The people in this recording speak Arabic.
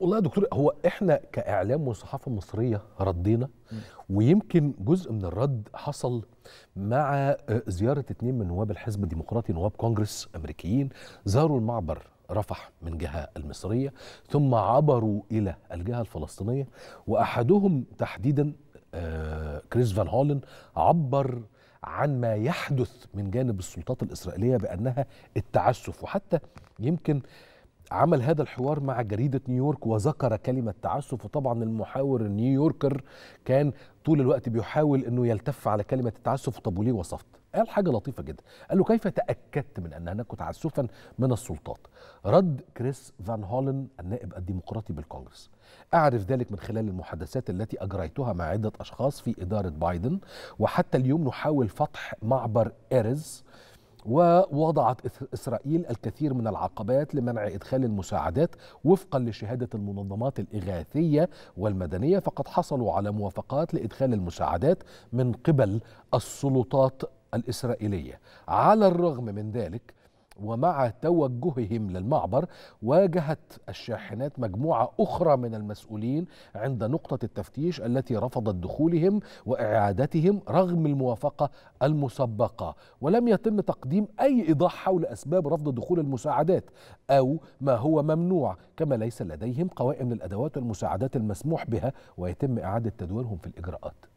والله يا دكتور هو احنا كاعلام وصحافه مصريه ردينا ويمكن جزء من الرد حصل مع آه، زياره اثنين من نواب الحزب الديمقراطي نواب كونجرس امريكيين زاروا المعبر رفح من جهة المصرية ثم عبروا إلى الجهة الفلسطينية وأحدهم تحديدا آه، كريس فان هولن عبر عن ما يحدث من جانب السلطات الإسرائيلية بأنها التعسف وحتى يمكن عمل هذا الحوار مع جريدة نيويورك وذكر كلمة تعسف وطبعا المحاور النيويوركر كان طول الوقت بيحاول أنه يلتف على كلمة التعسف طب وليه وصفت قال حاجة لطيفة جدا قال له كيف تأكدت من أن هناك تعسفا من السلطات رد كريس فان هولن النائب الديمقراطي بالكونغرس أعرف ذلك من خلال المحادثات التي أجريتها مع عدة أشخاص في إدارة بايدن وحتى اليوم نحاول فتح معبر إيرز ووضعت إسرائيل الكثير من العقبات لمنع إدخال المساعدات وفقا لشهادة المنظمات الإغاثية والمدنية فقد حصلوا على موافقات لإدخال المساعدات من قبل السلطات الإسرائيلية على الرغم من ذلك ومع توجههم للمعبر واجهت الشاحنات مجموعة أخرى من المسؤولين عند نقطة التفتيش التي رفضت دخولهم وإعادتهم رغم الموافقة المسبقة ولم يتم تقديم أي إيضاح حول أسباب رفض دخول المساعدات أو ما هو ممنوع كما ليس لديهم قوائم للأدوات والمساعدات المسموح بها ويتم إعادة تدويرهم في الإجراءات